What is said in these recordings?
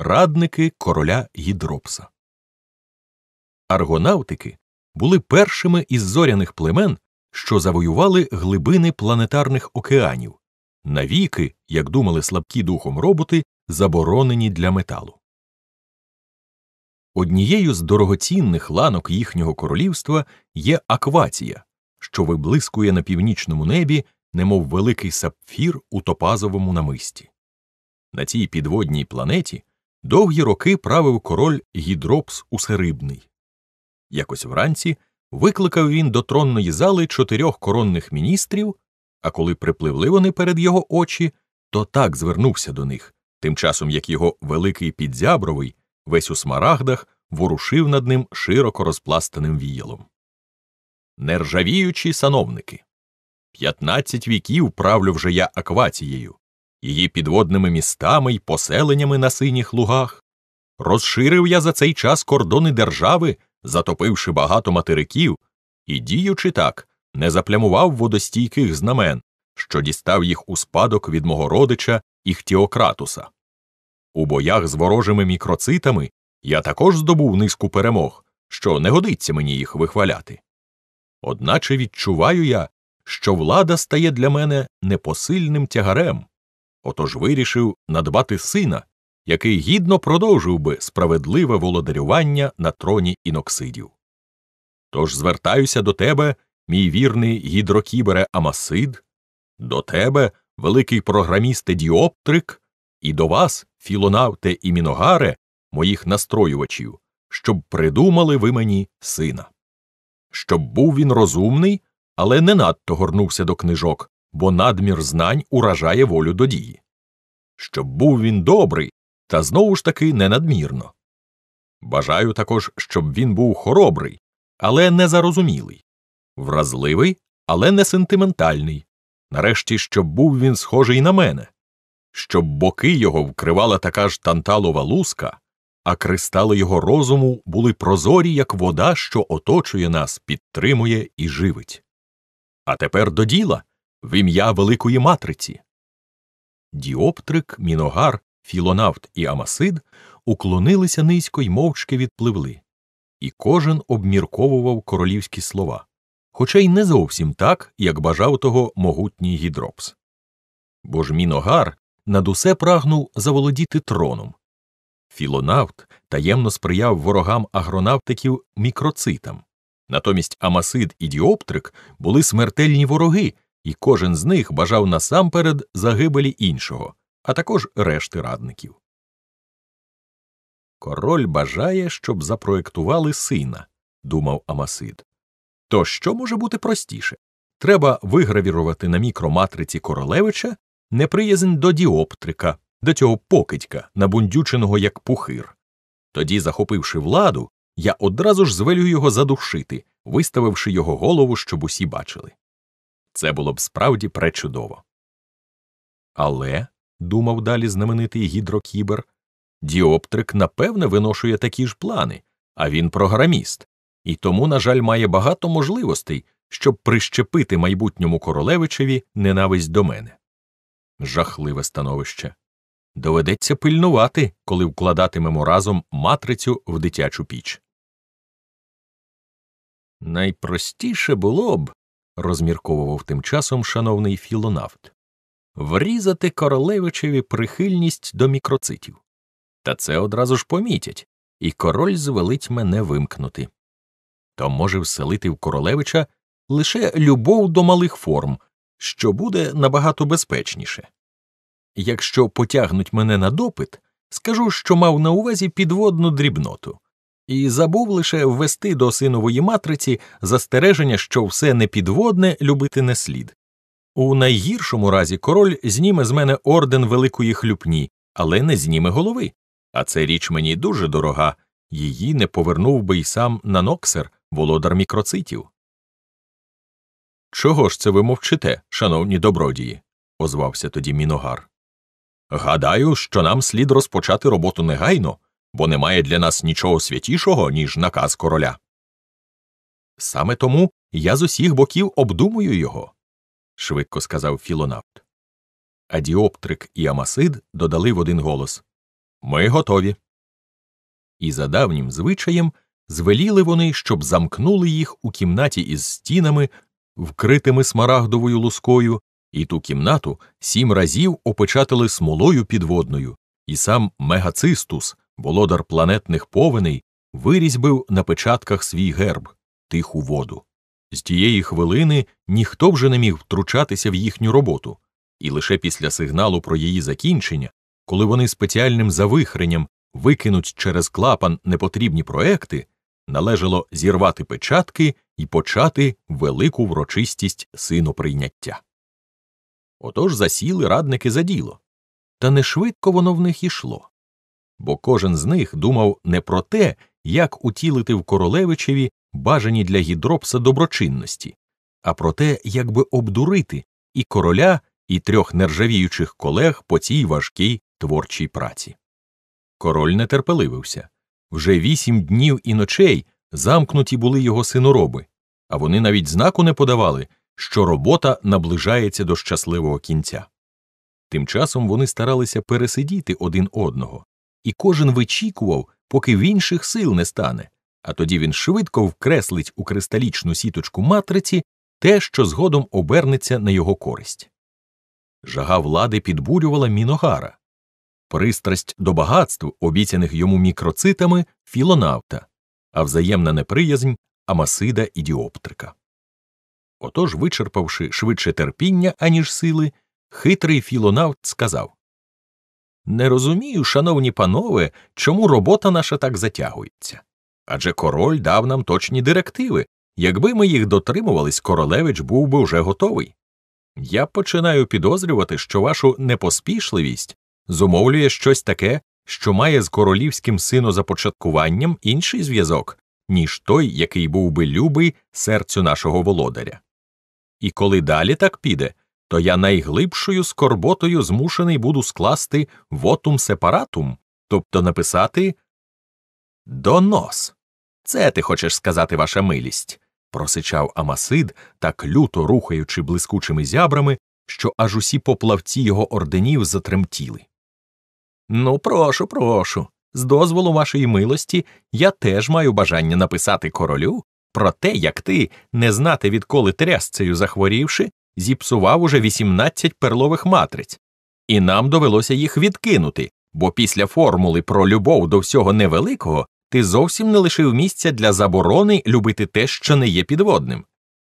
радники короля Гідропса. Аргонавтики були першими із зоряних племен, що завоювали глибини планетарних океанів, навіки, як думали слабкі духом роботи, заборонені для металу. Однією з дорогоцінних ланок їхнього королівства є аквація, що виблискує на північному небі, немов великий сапфір у топазовому намисті. На цій підводній планеті Довгі роки правив король Гідропс Усерибний. Якось вранці викликав він до тронної зали чотирьох коронних міністрів, а коли припливли вони перед його очі, то так звернувся до них, тим часом як його великий підзябровий весь у смарагдах ворушив над ним широко розпластаним віялом. Нержавіючі сановники. П'ятнадцять віків правлю вже я аквацією її підводними містами й поселеннями на синіх лугах. Розширив я за цей час кордони держави, затопивши багато материків, і, діючи так, не заплямував водостійких знамен, що дістав їх у спадок від мого родича Іхтіократуса. У боях з ворожими мікроцитами я також здобув низку перемог, що не годиться мені їх вихваляти. Одначе відчуваю я, що влада стає для мене непосильним тягарем, отож вирішив надбати сина, який гідно продовжив би справедливе володарювання на троні іноксидів. Тож звертаюся до тебе, мій вірний гідрокібере Амасид, до тебе, великий програмісте Діоптрик, і до вас, філонавте і міногаре, моїх настроювачів, щоб придумали ви мені сина. Щоб був він розумний, але не надто горнувся до книжок, бо надмір знань уражає волю до дії. Щоб був він добрий, та знову ж таки не надмірно. Бажаю також, щоб він був хоробрий, але не зарозумілий, вразливий, але не сентиментальний. Нарешті, щоб був він схожий на мене, щоб боки його вкривала така ж танталова луска, а кристали його розуму були прозорі, як вода, що оточує нас, підтримує і живить. А тепер до діла в ім'я Великої Матриці. Діоптрик, Міногар, Філонавт і Амасид уклонилися низько й мовчки відпливли, і кожен обмірковував королівські слова, хоча й не зовсім так, як бажав того могутній гідропс. Бо ж Міногар над усе прагнув заволодіти троном. Філонавт таємно сприяв ворогам агронавтиків мікроцитам. Натомість Амасид і Діоптрик були смертельні вороги, і кожен з них бажав насамперед загибелі іншого, а також решти радників. Король бажає, щоб запроектували сина, думав Амасид. То що може бути простіше? Треба вигравірувати на мікроматриці королевича неприязнь до діоптрика, до цього покидька, набундюченого як пухир. Тоді, захопивши владу, я одразу ж звелю його задушити, виставивши його голову, щоб усі бачили. Це було б справді пречудово. Але, думав далі знаменитий гідрокібер, Діоптрик напевне виношує такі ж плани, а він програміст, і тому, на жаль, має багато можливостей, щоб прищепити майбутньому королевичеві ненависть до мене. Жахливе становище. Доведеться пильнувати, коли вкладатимемо разом матрицю в дитячу піч. Найпростіше було б, розмірковував тим часом шановний філонавт, врізати королевичеві прихильність до мікроцитів. Та це одразу ж помітять, і король звелить мене вимкнути. То може вселити в королевича лише любов до малих форм, що буде набагато безпечніше. Якщо потягнуть мене на допит, скажу, що мав на увазі підводну дрібноту і забув лише ввести до синової матриці застереження, що все непідводне любити не слід. У найгіршому разі король зніме з мене орден великої хлюпні, але не зніме голови. А це річ мені дуже дорога, її не повернув би й сам Наноксер, володар мікроцитів. Чого ж це ви мовчите, шановні добродії? озвався тоді Міногар. Гадаю, що нам слід розпочати роботу негайно бо немає для нас нічого святішого, ніж наказ короля. Саме тому я з усіх боків обдумую його, швидко сказав філонавт. А Діоптрик і Амасид додали в один голос Ми готові. І за давнім звичаєм звеліли вони, щоб замкнули їх у кімнаті із стінами, вкритими смарагдовою лускою, і ту кімнату сім разів опечатали смолою підводною, і сам мегацистус володар планетних повеней вирізьбив на печатках свій герб тиху воду. З тієї хвилини ніхто вже не міг втручатися в їхню роботу, і лише після сигналу про її закінчення, коли вони спеціальним завихренням викинуть через клапан непотрібні проекти, належало зірвати печатки і почати велику врочистість синоприйняття. Отож засіли радники за діло, та не швидко воно в них ішло бо кожен з них думав не про те, як утілити в королевичеві бажані для гідропса доброчинності, а про те, як би обдурити і короля, і трьох нержавіючих колег по цій важкій творчій праці. Король не терпеливився вже вісім днів і ночей замкнуті були його синороби, а вони навіть знаку не подавали, що робота наближається до щасливого кінця. Тим часом вони старалися пересидіти один одного, і кожен вичікував, поки в інших сил не стане, а тоді він швидко вкреслить у кристалічну сіточку матриці те, що згодом обернеться на його користь. Жага влади підбурювала міногара, пристрасть до багатств, обіцяних йому мікроцитами, філонавта, а взаємна неприязнь амасида і діоптрика. Отож, вичерпавши швидше терпіння, аніж сили, хитрий філонавт сказав не розумію, шановні панове, чому робота наша так затягується. Адже король дав нам точні директиви. Якби ми їх дотримувались, королевич був би вже готовий. Я починаю підозрювати, що вашу непоспішливість зумовлює щось таке, що має з королівським синозапочаткуванням інший зв'язок, ніж той, який був би любий серцю нашого володаря. І коли далі так піде, то я найглибшою скорботою змушений буду скласти вотум сепаратум, тобто написати донос. Це ти хочеш сказати ваша милість, просичав Амасид, так люто рухаючи блискучими зябрами, що аж усі поплавці його орденів затремтіли. Ну, прошу, прошу. З дозволу вашої милості, я теж маю бажання написати королю про те, як ти, не знати відколи трясцею захворівши, зіпсував уже 18 перлових матриць, і нам довелося їх відкинути, бо після формули про любов до всього невеликого ти зовсім не лишив місця для заборони любити те, що не є підводним.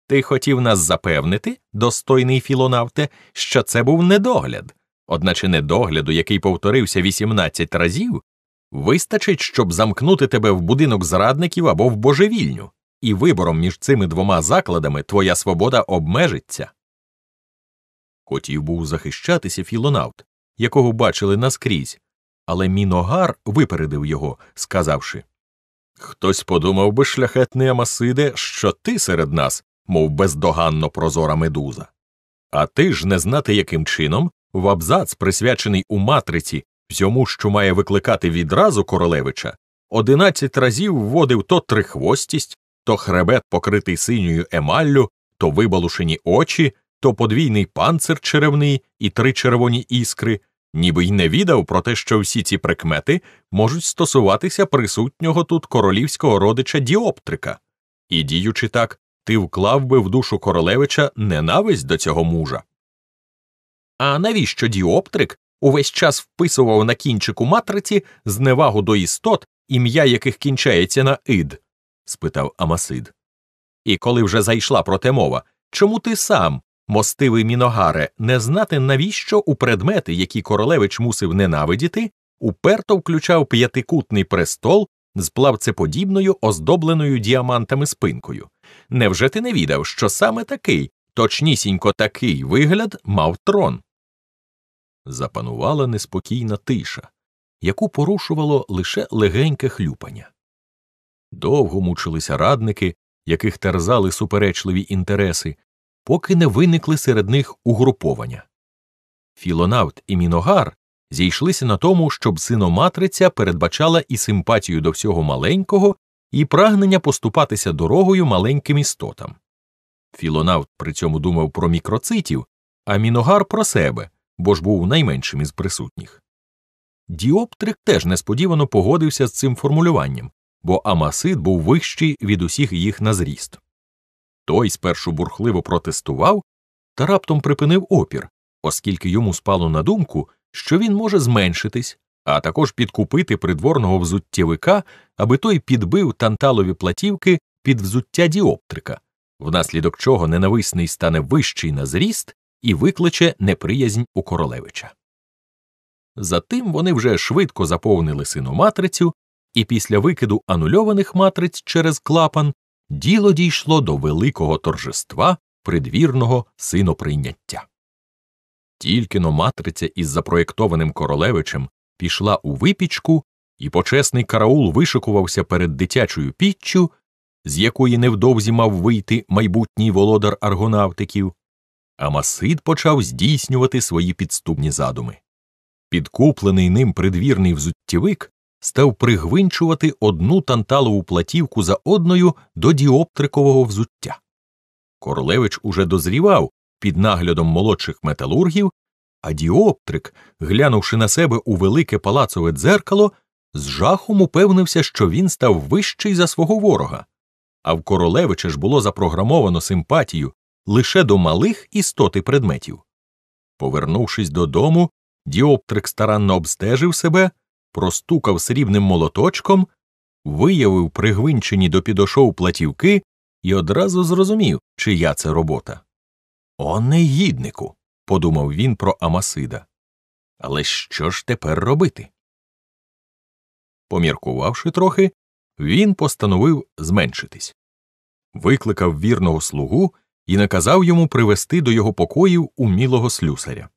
Ти хотів нас запевнити, достойний філонавте, що це був недогляд, одначе недогляду, який повторився 18 разів, вистачить, щоб замкнути тебе в будинок зрадників або в божевільню, і вибором між цими двома закладами твоя свобода обмежиться. Хотів був захищатися філонавт, якого бачили наскрізь, але міногар випередив його, сказавши Хтось подумав би, шляхетний Амасиде, що ти серед нас, мов бездоганно прозора медуза. А ти ж не знати, яким чином в абзац, присвячений у матриці, всьому, що має викликати відразу королевича, одинадцять разів вводив то трихвостість, то хребет, покритий синьою емаллю, то вибалушені очі то подвійний панцир черевний і три червоні іскри, ніби й не відав про те, що всі ці прикмети можуть стосуватися присутнього тут королівського родича Діоптрика, і, діючи так, ти вклав би в душу королевича ненависть до цього мужа. А навіщо Діоптрик увесь час вписував на кінчику матриці зневагу до істот, ім'я яких кінчається на ид? спитав Амасид. І коли вже зайшла проте мова, чому ти сам мостивий Міногаре, не знати, навіщо у предмети, які королевич мусив ненавидіти, уперто включав п'ятикутний престол з плавцеподібною оздобленою діамантами спинкою. Невже ти не відав, що саме такий, точнісінько такий вигляд мав трон? Запанувала неспокійна тиша, яку порушувало лише легеньке хлюпання. Довго мучилися радники, яких терзали суперечливі інтереси, поки не виникли серед них угруповання. Філонавт і Міногар зійшлися на тому, щоб синоматриця передбачала і симпатію до всього маленького, і прагнення поступатися дорогою маленьким істотам. Філонавт при цьому думав про мікроцитів, а міногар про себе, бо ж був найменшим із присутніх. Діоптрик теж несподівано погодився з цим формулюванням, бо амасид був вищий від усіх їх на зріст. Той спершу бурхливо протестував та раптом припинив опір, оскільки йому спало на думку, що він може зменшитись, а також підкупити придворного взуттєвика, аби той підбив танталові платівки під взуття діоптрика, внаслідок чого ненависний стане вищий на зріст і викличе неприязнь у королевича. Затим вони вже швидко заповнили сину матрицю, і після викиду анульованих матриць через клапан діло дійшло до великого торжества придвірного синоприйняття. Тільки но матриця із запроєктованим королевичем пішла у випічку, і почесний караул вишикувався перед дитячою піччю, з якої невдовзі мав вийти майбутній володар аргонавтиків, а Масид почав здійснювати свої підступні задуми. Підкуплений ним придвірний взуттєвик став пригвинчувати одну танталову платівку за одною до діоптрикового взуття. Королевич уже дозрівав під наглядом молодших металургів, а діоптрик, глянувши на себе у велике палацове дзеркало, з жахом упевнився, що він став вищий за свого ворога, а в королевича ж було запрограмовано симпатію лише до малих істоти предметів. Повернувшись додому, діоптрик старанно обстежив себе простукав срібним молоточком, виявив пригвинчені до підошов платівки і одразу зрозумів, чия це робота. О, негіднику. подумав він про Амасида. Але що ж тепер робити? Поміркувавши трохи, він постановив зменшитись, викликав вірного слугу і наказав йому привести до його покоїв умілого слюсаря.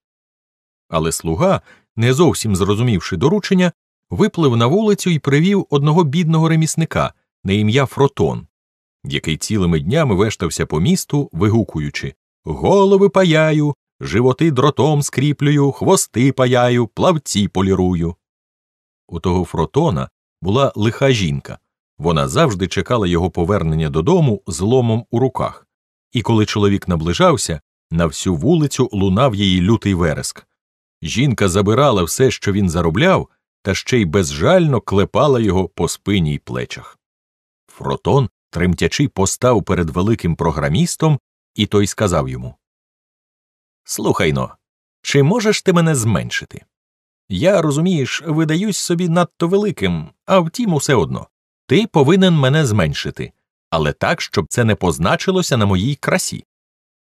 Але слуга, не зовсім зрозумівши доручення, виплив на вулицю і привів одного бідного ремісника на ім'я Фротон, який цілими днями вештався по місту, вигукуючи Голови паяю, животи дротом скріплюю, хвости паяю, плавці полірую. У того Фротона була лиха жінка. Вона завжди чекала його повернення додому з ломом у руках, і коли чоловік наближався, на всю вулицю лунав її лютий вереск. Жінка забирала все, що він заробляв, та ще й безжально клепала його по спині й плечах. Фротон, тремтячи, постав перед великим програмістом, і той сказав йому Слухай но, чи можеш ти мене зменшити? Я, розумієш, видаюсь собі надто великим, а втім, усе одно, ти повинен мене зменшити, але так, щоб це не позначилося на моїй красі.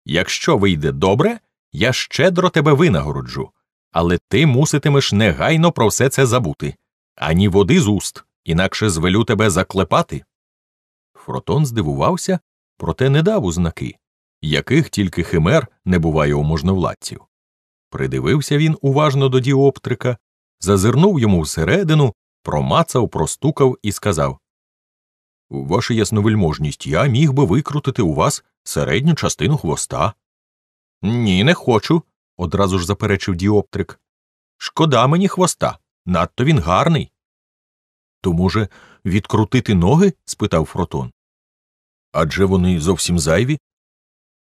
Якщо вийде добре, я щедро тебе винагороджу, але ти муситимеш негайно про все це забути, ані води з уст, інакше звелю тебе заклепати. Фротон здивувався, проте не дав узнаки, яких тільки химер не буває у можновладців. Придивився він уважно до діоптрика, зазирнув йому всередину, промацав, простукав і сказав Ваша ясновельможність, я міг би викрутити у вас середню частину хвоста. Ні, не хочу, одразу ж заперечив Діоптрик. Шкода мені хвоста. Надто він гарний. То, може, відкрутити ноги? спитав Фротон. Адже вони зовсім зайві.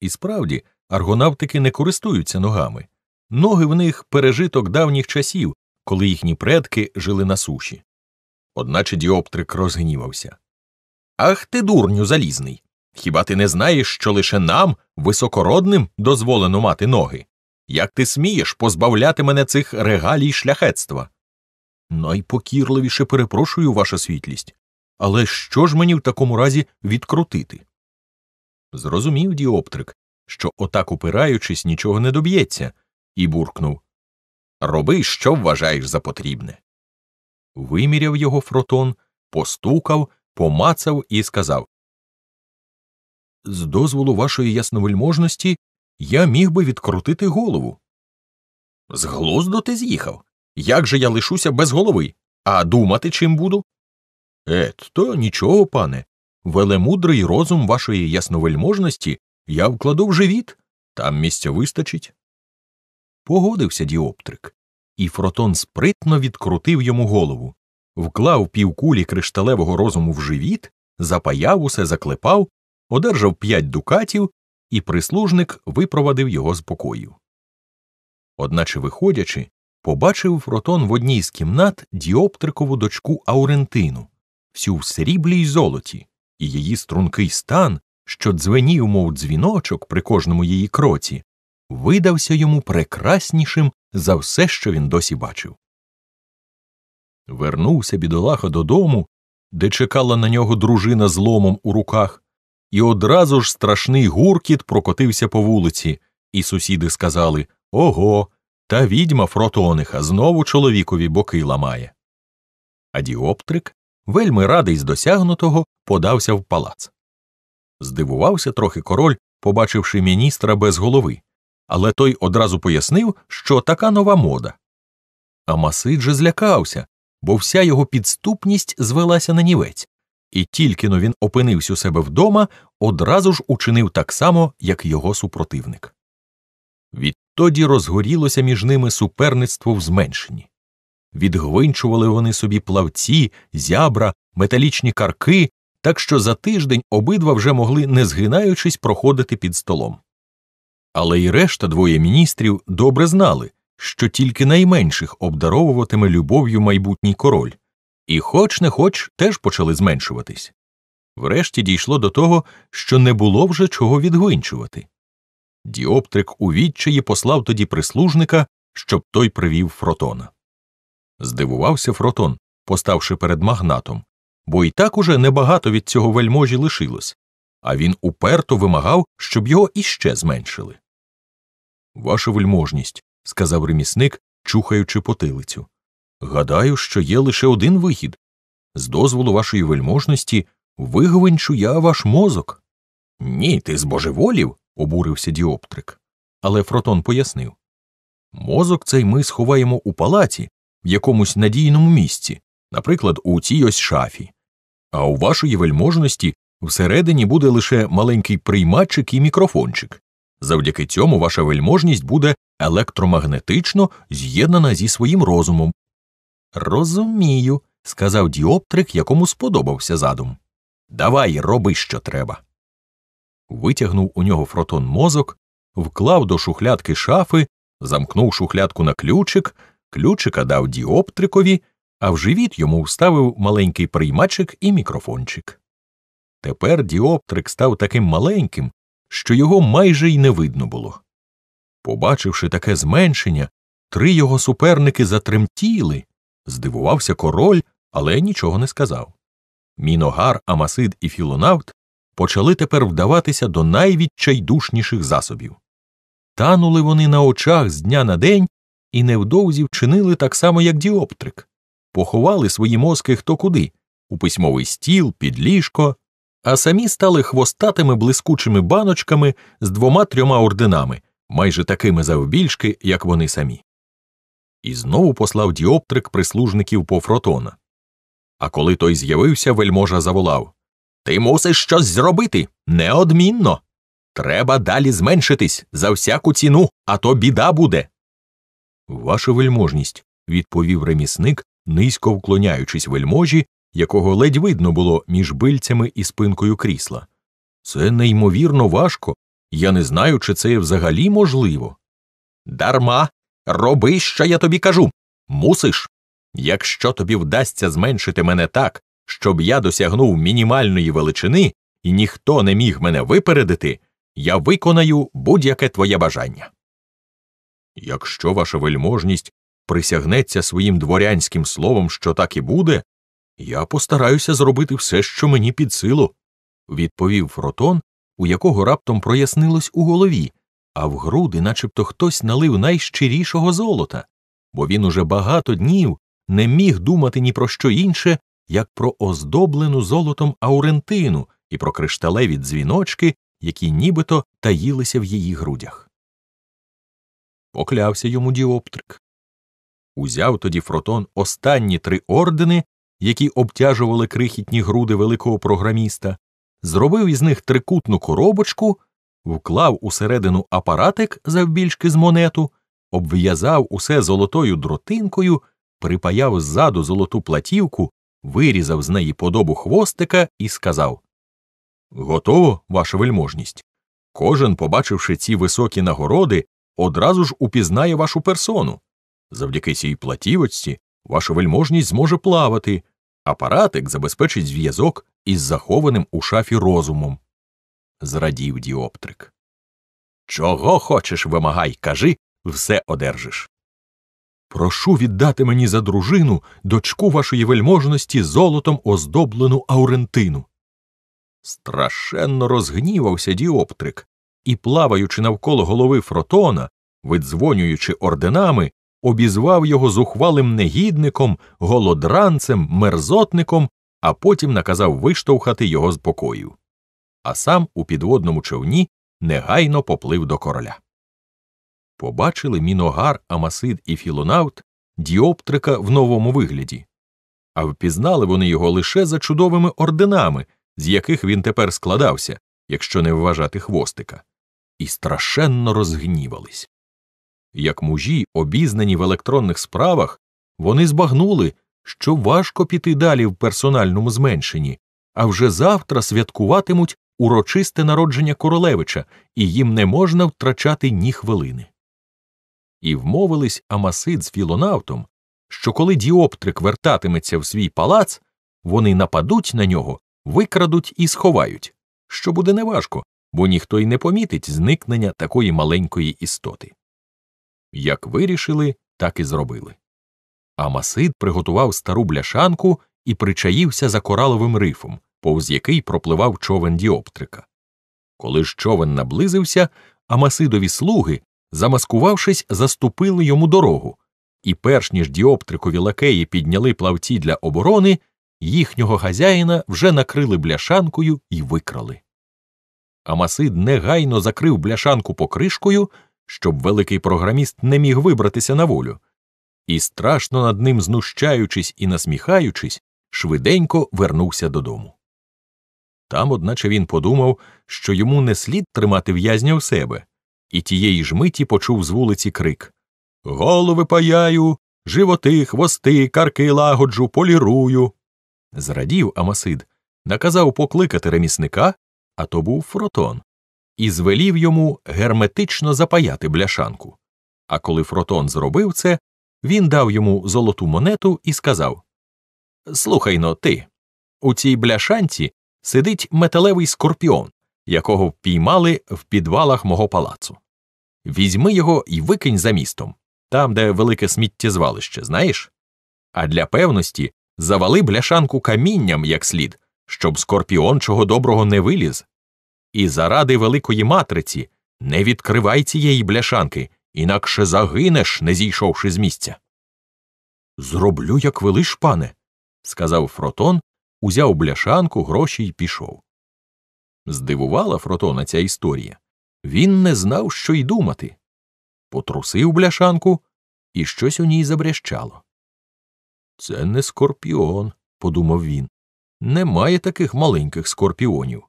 І справді, аргонавтики не користуються ногами. Ноги в них пережиток давніх часів, коли їхні предки жили на суші. Одначе Діоптрик розгнівався. Ах ти, дурню, залізний. Хіба ти не знаєш, що лише нам, високородним, дозволено мати ноги? Як ти смієш позбавляти мене цих регалій шляхетства? Найпокірливіше перепрошую, ваша світлість, але що ж мені в такому разі відкрутити? Зрозумів Діоптрик, що отак упираючись, нічого не доб'ється, і буркнув Роби, що вважаєш за потрібне. Виміряв його фротон, постукав, помацав і сказав З дозволу вашої ясновельможності я міг би відкрутити голову. З глузду ти з'їхав. Як же я лишуся без голови, а думати чим буду? Ет, то нічого, пане. Велемудрий розум вашої ясновельможності я вкладу в живіт, там місця вистачить. Погодився Діоптрик, і Фротон спритно відкрутив йому голову, вклав півкулі кришталевого розуму в живіт, запаяв усе, заклепав, одержав п'ять дукатів і прислужник випровадив його з покою. Одначе, виходячи, побачив Фротон в одній з кімнат діоптрикову дочку Аурентину, всю в сріблі й золоті, і її стрункий стан, що дзвенів, мов дзвіночок при кожному її кроці, видався йому прекраснішим за все, що він досі бачив. Вернувся бідолаха додому, де чекала на нього дружина з ломом у руках, і одразу ж страшний гуркіт прокотився по вулиці, і сусіди сказали Ого, та відьма Фротониха знову чоловікові боки ламає. А Діоптрик, вельми радий з досягнутого, подався в палац. Здивувався трохи король, побачивши міністра без голови, але той одразу пояснив, що така нова мода. А Масид же злякався, бо вся його підступність звелася на нівець. І тільки но він опинився у себе вдома, одразу ж учинив так само, як його супротивник. Відтоді розгорілося між ними суперництво в зменшенні. Відгвинчували вони собі плавці, зябра, металічні карки, так що за тиждень обидва вже могли, не згинаючись, проходити під столом. Але й решта двоє міністрів добре знали, що тільки найменших обдаровуватиме любов'ю майбутній король і, хоч не хоч, теж почали зменшуватись. Врешті дійшло до того, що не було вже чого відгвинчувати. Діоптрик у відчаї послав тоді прислужника, щоб той привів Фротона. Здивувався Фротон, поставши перед магнатом, бо і так уже небагато від цього вельможі лишилось, а він уперто вимагав, щоб його іще зменшили. Ваша вельможність, сказав ремісник, чухаючи потилицю. Гадаю, що є лише один вихід з дозволу вашої вельможності виговенчу я ваш мозок. Ні, ти збожеволів, обурився Діоптрик. Але Фротон пояснив мозок цей ми сховаємо у палаці в якомусь надійному місці, наприклад, у цій ось шафі, а у вашої вельможності всередині буде лише маленький приймачик і мікрофончик. Завдяки цьому ваша вельможність буде електромагнетично з'єднана зі своїм розумом. Розумію, сказав Діоптрик, якому сподобався задум. Давай, роби, що треба. Витягнув у нього фротон мозок, вклав до шухлядки шафи, замкнув шухлядку на ключик, ключика дав діоптрикові, а в живіт йому вставив маленький приймачик і мікрофончик. Тепер діоптрик став таким маленьким, що його майже й не видно було. Побачивши таке зменшення, три його суперники затремтіли. Здивувався король, але нічого не сказав. Міногар, Амасид і Філонавт почали тепер вдаватися до найвідчайдушніших засобів. Танули вони на очах з дня на день і невдовзі вчинили так само, як Діоптрик, поховали свої мозки хто куди у письмовий стіл, під ліжко, а самі стали хвостатими блискучими баночками з двома трьома орденами, майже такими завбільшки, як вони самі і знову послав діоптрик прислужників пофротона. А коли той з'явився, вельможа заволав Ти мусиш щось зробити неодмінно. Треба далі зменшитись за всяку ціну, а то біда буде. Ваша вельможність, відповів ремісник, низько вклоняючись вельможі, якого ледь видно було між бильцями і спинкою крісла. Це неймовірно важко. Я не знаю, чи це взагалі можливо. Дарма Роби, що я тобі кажу. Мусиш. Якщо тобі вдасться зменшити мене так, щоб я досягнув мінімальної величини і ніхто не міг мене випередити, я виконаю будь-яке твоє бажання. Якщо ваша вельможність присягнеться своїм дворянським словом, що так і буде, я постараюся зробити все, що мені під силу, відповів Фротон, у якого раптом прояснилось у голові, а в груди, начебто хтось налив найщирішого золота, бо він уже багато днів не міг думати ні про що інше, як про оздоблену золотом аурентину і про кришталеві дзвіночки, які нібито таїлися в її грудях. Поклявся йому Діоптрик. Узяв тоді Фротон останні три ордени, які обтяжували крихітні груди великого програміста, зробив із них трикутну коробочку вклав усередину апаратик завбільшки з монету, обв'язав усе золотою дротинкою, припаяв ззаду золоту платівку, вирізав з неї подобу хвостика і сказав Готово, ваша вельможність. Кожен, побачивши ці високі нагороди, одразу ж упізнає вашу персону. Завдяки цій платівочці ваша вельможність зможе плавати, апаратик забезпечить зв'язок із захованим у шафі розумом зрадів Діоптрик. Чого хочеш, вимагай, кажи, все одержиш. Прошу віддати мені за дружину дочку вашої вельможності золотом оздоблену Аурентину. Страшенно розгнівався Діоптрик і, плаваючи навколо голови Фротона, видзвонюючи орденами, обізвав його зухвалим негідником, голодранцем, мерзотником, а потім наказав виштовхати його з покою а сам у підводному човні негайно поплив до короля. Побачили міногар, амасид і філонавт діоптрика в новому вигляді, а впізнали вони його лише за чудовими орденами, з яких він тепер складався, якщо не вважати хвостика, і страшенно розгнівались. Як мужі, обізнані в електронних справах, вони збагнули, що важко піти далі в персональному зменшенні, а вже завтра святкуватимуть урочисте народження королевича, і їм не можна втрачати ні хвилини. І вмовились Амасид з філонавтом, що коли Діоптрик вертатиметься в свій палац, вони нападуть на нього, викрадуть і сховають, що буде неважко, бо ніхто й не помітить зникнення такої маленької істоти. Як вирішили, так і зробили. Амасид приготував стару бляшанку і причаївся за кораловим рифом повз який пропливав човен діоптрика. Коли ж човен наблизився, Амасидові слуги, замаскувавшись, заступили йому дорогу, і, перш ніж діоптрикові лакеї підняли плавці для оборони, їхнього хазяїна вже накрили бляшанкою і викрали. Амасид негайно закрив бляшанку покришкою, щоб великий програміст не міг вибратися на волю, і, страшно над ним знущаючись і насміхаючись, швиденько вернувся додому. Там, одначе, він подумав, що йому не слід тримати в'язня в себе, і тієї ж миті почув з вулиці крик Голови паяю, животи, хвости, карки лагоджу, полірую. Зрадів Амасид, наказав покликати ремісника, а то був фротон, і звелів йому герметично запаяти бляшанку. А коли фротон зробив це, він дав йому золоту монету і сказав Слухай но, ти, у цій бляшанці сидить металевий скорпіон, якого впіймали в підвалах мого палацу. Візьми його і викинь за містом, там, де велике сміттєзвалище, знаєш? А для певності завали бляшанку камінням як слід, щоб скорпіон чого доброго не виліз. І заради великої матриці не відкривай цієї бляшанки, інакше загинеш, не зійшовши з місця. Зроблю, як велиш, пане, сказав Фротон узяв бляшанку, гроші й пішов. Здивувала Фротона ця історія. Він не знав, що й думати. Потрусив бляшанку, і щось у ній забрящало. Це не скорпіон, подумав він. Немає таких маленьких скорпіонів.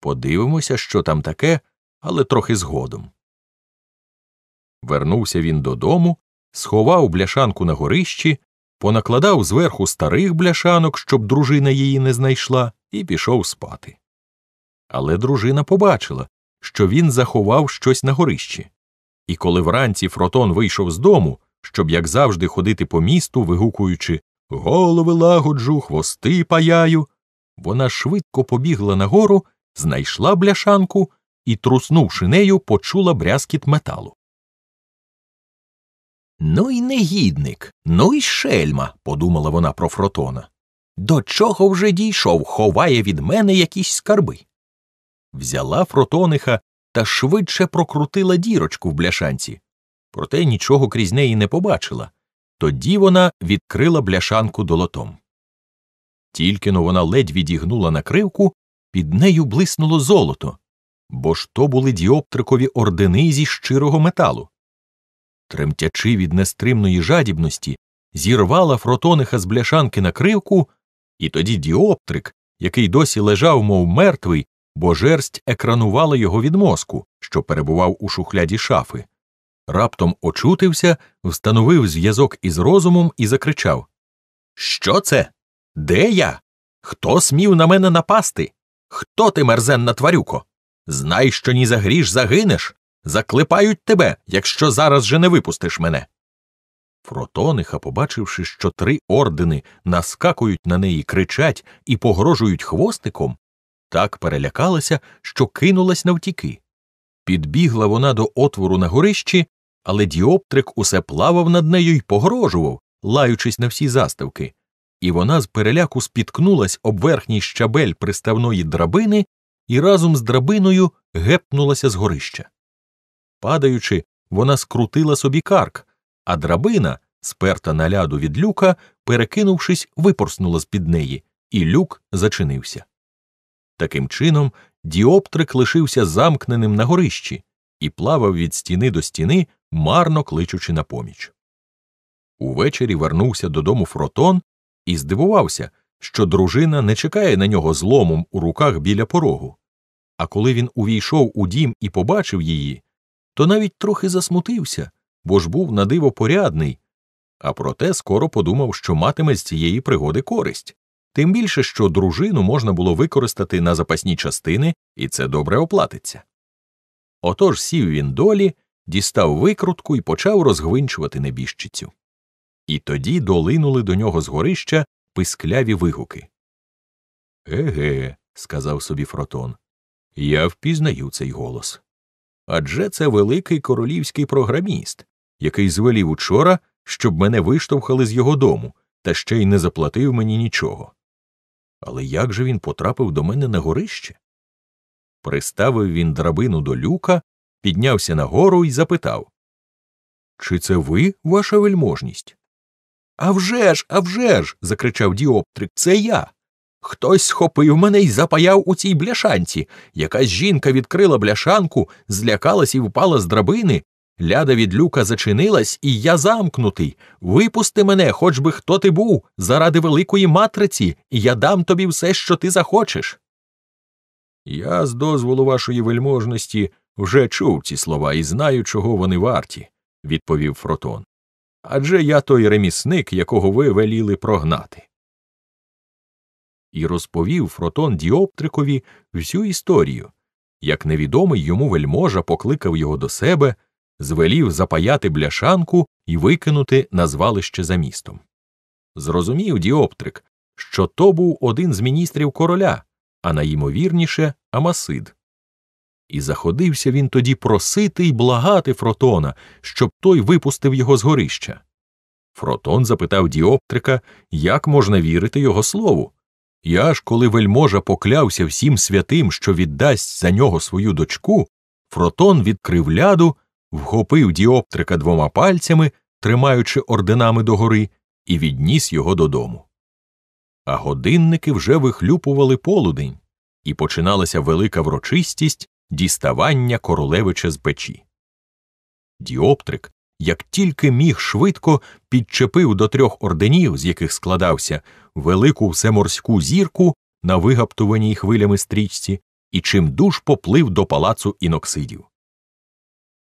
Подивимося, що там таке, але трохи згодом. Вернувся він додому, сховав бляшанку на горищі, понакладав зверху старих бляшанок, щоб дружина її не знайшла, і пішов спати. Але дружина побачила, що він заховав щось на горищі. І коли вранці Фротон вийшов з дому, щоб, як завжди, ходити по місту, вигукуючи Голови лагоджу, хвости паяю, вона швидко побігла нагору, знайшла бляшанку і, труснувши нею, почула брязкіт металу. Ну й негідник, ну й шельма, подумала вона про Фротона. До чого вже дійшов, ховає від мене якісь скарби. Взяла Фротониха та швидше прокрутила дірочку в бляшанці, проте нічого крізь неї не побачила. Тоді вона відкрила бляшанку долотом. Тільки но вона ледь відігнула накривку, під нею блиснуло золото, бо ж то були діоптрикові ордени зі щирого металу тремтячи від нестримної жадібності, зірвала фротониха з бляшанки на кривку, і тоді діоптрик, який досі лежав, мов мертвий, бо жерсть екранувала його від мозку, що перебував у шухляді шафи, раптом очутився, встановив зв'язок із розумом і закричав Що це? Де я? Хто смів на мене напасти? Хто ти, мерзенна тварюко? Знай, що ні за гріш загинеш. Заклепають тебе, якщо зараз же не випустиш мене. Фротониха, побачивши, що три ордени наскакують на неї, кричать і погрожують хвостиком, так перелякалася, що кинулась навтіки. Підбігла вона до отвору на горищі, але Діоптрик усе плавав над нею й погрожував, лаючись на всі заставки, і вона з переляку спіткнулась об верхній щабель приставної драбини і разом з драбиною гепнулася з горища. Падаючи, вона скрутила собі карк, а драбина, сперта на ляду від люка, перекинувшись, випорснула з під неї, і люк зачинився. Таким чином, діоптрик лишився замкненим на горищі і плавав від стіни до стіни, марно кличучи на поміч. Увечері вернувся додому фротон і здивувався, що дружина не чекає на нього зломом у руках біля порогу. А коли він увійшов у дім і побачив її, то навіть трохи засмутився, бо ж був на диво порядний, а проте скоро подумав, що матиме з цієї пригоди користь, тим більше, що дружину можна було використати на запасні частини, і це добре оплатиться. Отож сів він долі, дістав викрутку і почав розгвинчувати небіжчицю. І тоді долинули до нього з горища пискляві вигуки. Еге, сказав собі Фротон, я впізнаю цей голос адже це великий королівський програміст, який звелів учора, щоб мене виштовхали з його дому, та ще й не заплатив мені нічого. Але як же він потрапив до мене на горище? Приставив він драбину до люка, піднявся нагору і запитав Чи це ви, ваша вельможність? «А вже ж, а вже ж!» – закричав Діоптрик, це я. Хтось схопив мене і запаяв у цій бляшанці. Якась жінка відкрила бляшанку, злякалась і впала з драбини. Ляда від люка зачинилась, і я замкнутий. Випусти мене, хоч би хто ти був, заради великої матриці, і я дам тобі все, що ти захочеш. Я, з дозволу вашої вельможності, вже чув ці слова і знаю, чого вони варті, відповів Фротон. Адже я той ремісник, якого ви веліли прогнати і розповів Фротон Діоптрикові всю історію, як невідомий йому вельможа покликав його до себе, звелів запаяти бляшанку і викинути на звалище за містом. Зрозумів Діоптрик, що то був один з міністрів короля, а найімовірніше Амасид. І заходився він тоді просити й благати Фротона, щоб той випустив його з горища. Фротон запитав Діоптрика, як можна вірити його слову, і аж коли вельможа поклявся всім святим, що віддасть за нього свою дочку, Фротон відкрив ляду, вхопив діоптрика двома пальцями, тримаючи орденами догори, і відніс його додому. А годинники вже вихлюпували полудень, і починалася велика врочистість діставання королевича з печі. Діоптрик як тільки міг швидко підчепив до трьох орденів, з яких складався, велику всеморську зірку на вигаптуваній хвилями стрічці, і чим душ поплив до палацу іноксидів.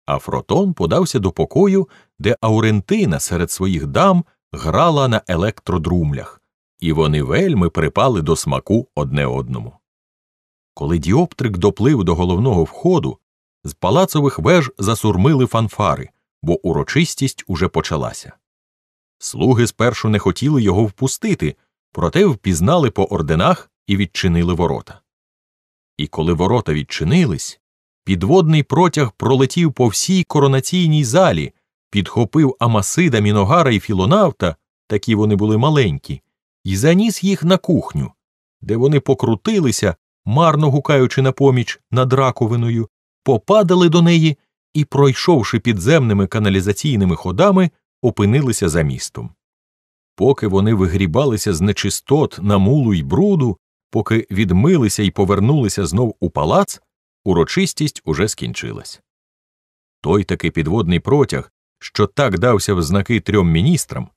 А Фротон подався до покою, де Аурентина серед своїх дам грала на електродрумлях, і вони вельми припали до смаку одне одному. Коли Діоптрик доплив до головного входу, з палацових веж засурмили фанфари бо урочистість уже почалася. Слуги спершу не хотіли його впустити, проте впізнали по орденах і відчинили ворота. І коли ворота відчинились, підводний протяг пролетів по всій коронаційній залі, підхопив Амасида, Міногара і філонавта, такі вони були маленькі, і заніс їх на кухню, де вони покрутилися, марно гукаючи на поміч над раковиною, попадали до неї і, пройшовши підземними каналізаційними ходами, опинилися за містом. Поки вони вигрібалися з нечистот, на мулу й бруду, поки відмилися й повернулися знов у палац, урочистість уже скінчилась. Той такий підводний протяг, що так дався в знаки трьом міністрам,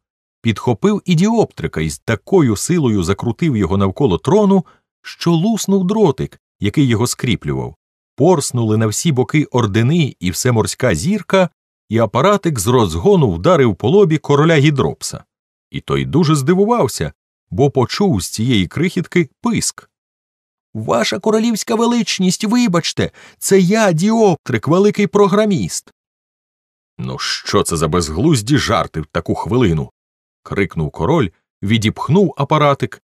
підхопив ідіоптрика і з такою силою закрутив його навколо трону, що луснув дротик, який його скріплював, порснули на всі боки ордени і все морська зірка, і апаратик з розгону вдарив по лобі короля гідропса. І той дуже здивувався, бо почув з цієї крихітки писк. Ваша королівська величність, вибачте, це я, Діоптрик, великий програміст. Ну, що це за безглузді жарти в таку хвилину? крикнув король, відіпхнув апаратик,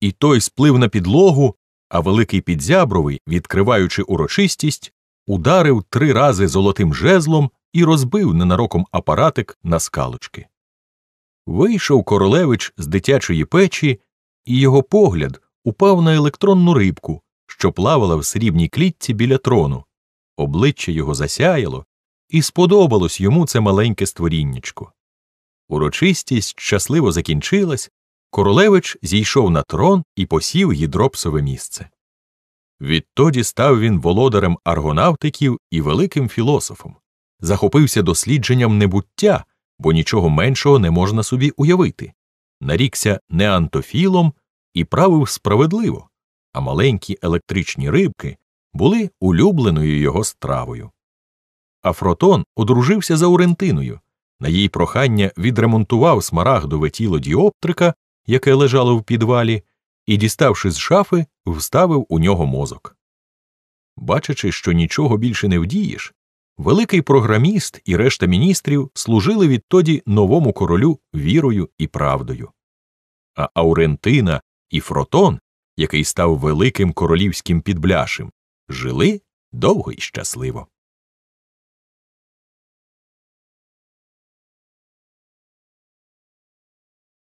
і той сплив на підлогу, а великий підзябровий, відкриваючи урочистість, ударив три рази золотим жезлом і розбив ненароком апаратик на скалочки. Вийшов королевич з дитячої печі, і його погляд упав на електронну рибку, що плавала в срібній клітці біля трону. Обличчя його засяяло, і сподобалось йому це маленьке створіннячко. Урочистість щасливо закінчилась, Королевич зійшов на трон і посів гідропсове місце. Відтоді став він володарем аргонавтиків і великим філософом, захопився дослідженням небуття, бо нічого меншого не можна собі уявити, нарікся неантофілом і правив справедливо, а маленькі електричні рибки були улюбленою його стравою. Афротон одружився за Орентиною, на її прохання відремонтував смарагдове тіло діоптрика яке лежало в підвалі, і, діставши з шафи, вставив у нього мозок. Бачачи, що нічого більше не вдієш, великий програміст і решта міністрів служили відтоді новому королю вірою і правдою. А Аурентина і Фротон, який став великим королівським підбляшем, жили довго і щасливо.